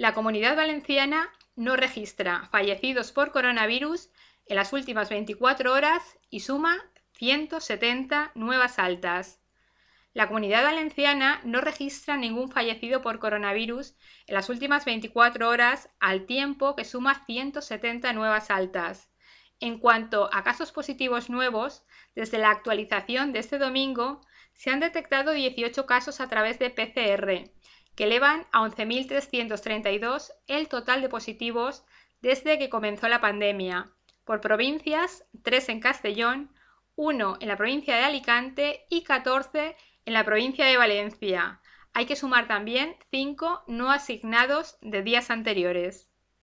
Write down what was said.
La comunidad valenciana no registra fallecidos por coronavirus en las últimas 24 horas y suma 170 nuevas altas. La comunidad valenciana no registra ningún fallecido por coronavirus en las últimas 24 horas al tiempo que suma 170 nuevas altas. En cuanto a casos positivos nuevos, desde la actualización de este domingo se han detectado 18 casos a través de PCR, que elevan a 11.332 el total de positivos desde que comenzó la pandemia. Por provincias, 3 en Castellón, 1 en la provincia de Alicante y 14 en la provincia de Valencia. Hay que sumar también 5 no asignados de días anteriores.